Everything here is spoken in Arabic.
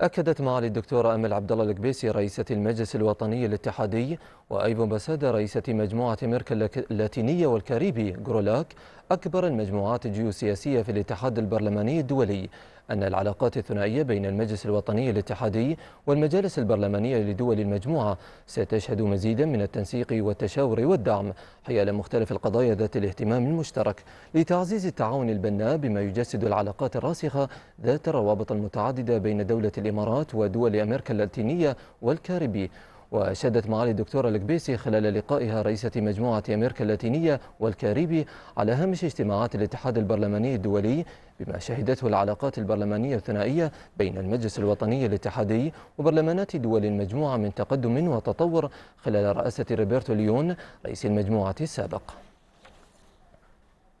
أكدت معالي الدكتورة أمل عبد الله القبيسي رئيسة المجلس الوطني الاتحادي وأيبو بسادة رئيسة مجموعة أمريكا اللاتينية والكاريبي جرولاك أكبر المجموعات الجيوسياسية في الاتحاد البرلماني الدولي أن العلاقات الثنائية بين المجلس الوطني الاتحادي والمجالس البرلمانية لدول المجموعة ستشهد مزيدا من التنسيق والتشاور والدعم حيال مختلف القضايا ذات الاهتمام المشترك لتعزيز التعاون البناء بما يجسد العلاقات الراسخة ذات الروابط المتعددة بين دولة الإمارات ودول أمريكا اللاتينية والكاريبي وشدت معالي الدكتورة الكبيسي خلال لقائها رئيسة مجموعة أمريكا اللاتينية والكاريبي على هامش اجتماعات الاتحاد البرلماني الدولي بما شهدته العلاقات البرلمانية الثنائية بين المجلس الوطني الاتحادي وبرلمانات دول المجموعة من تقدم وتطور خلال رئاسة روبرتو ليون رئيس المجموعة السابق